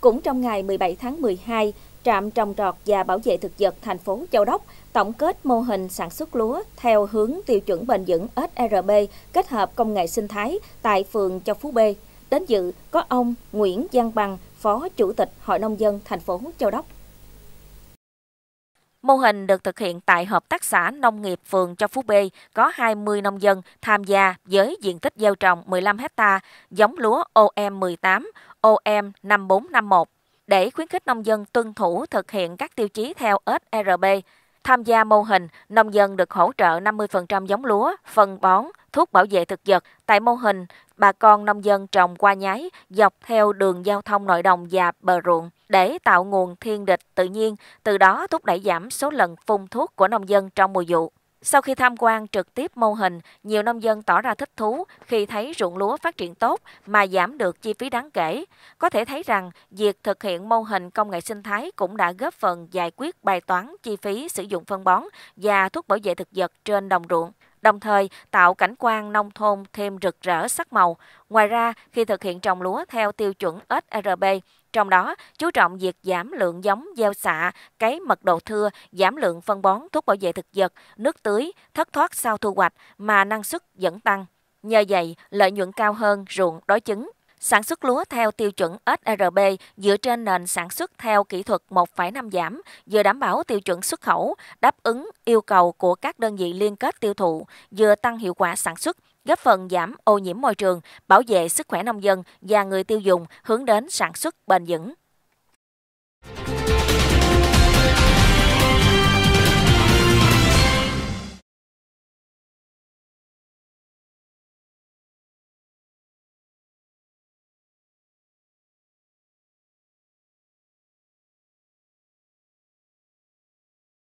Cũng trong ngày 17 tháng 12, Trạm trồng trọt và bảo vệ thực vật thành phố Châu Đốc tổng kết mô hình sản xuất lúa theo hướng tiêu chuẩn bền vững SRB kết hợp công nghệ sinh thái tại phường Châu Phú B. Đến dự có ông Nguyễn Giang Bằng, Phó Chủ tịch Hội nông dân thành phố Châu Đốc. Mô hình được thực hiện tại Hợp tác xã Nông nghiệp phường Châu Phú B, có 20 nông dân tham gia với diện tích gieo trồng 15 hecta giống lúa OM18, OM 5451 để khuyến khích nông dân tuân thủ thực hiện các tiêu chí theo SRB. Tham gia mô hình, nông dân được hỗ trợ 50% giống lúa, phân bón, thuốc bảo vệ thực vật. Tại mô hình, bà con nông dân trồng qua nhái dọc theo đường giao thông nội đồng và bờ ruộng để tạo nguồn thiên địch tự nhiên, từ đó thúc đẩy giảm số lần phun thuốc của nông dân trong mùa vụ. Sau khi tham quan trực tiếp mô hình, nhiều nông dân tỏ ra thích thú khi thấy ruộng lúa phát triển tốt mà giảm được chi phí đáng kể. Có thể thấy rằng, việc thực hiện mô hình công nghệ sinh thái cũng đã góp phần giải quyết bài toán chi phí sử dụng phân bón và thuốc bảo vệ thực vật trên đồng ruộng đồng thời tạo cảnh quan nông thôn thêm rực rỡ sắc màu. Ngoài ra, khi thực hiện trồng lúa theo tiêu chuẩn SRB, trong đó chú trọng việc giảm lượng giống gieo xạ, cấy mật độ thưa, giảm lượng phân bón, thuốc bảo vệ thực vật, nước tưới, thất thoát sau thu hoạch mà năng suất vẫn tăng. Nhờ vậy, lợi nhuận cao hơn ruộng đối chứng. Sản xuất lúa theo tiêu chuẩn SRB dựa trên nền sản xuất theo kỹ thuật 1,5 giảm, vừa đảm bảo tiêu chuẩn xuất khẩu, đáp ứng yêu cầu của các đơn vị liên kết tiêu thụ, vừa tăng hiệu quả sản xuất, góp phần giảm ô nhiễm môi trường, bảo vệ sức khỏe nông dân và người tiêu dùng hướng đến sản xuất bền vững.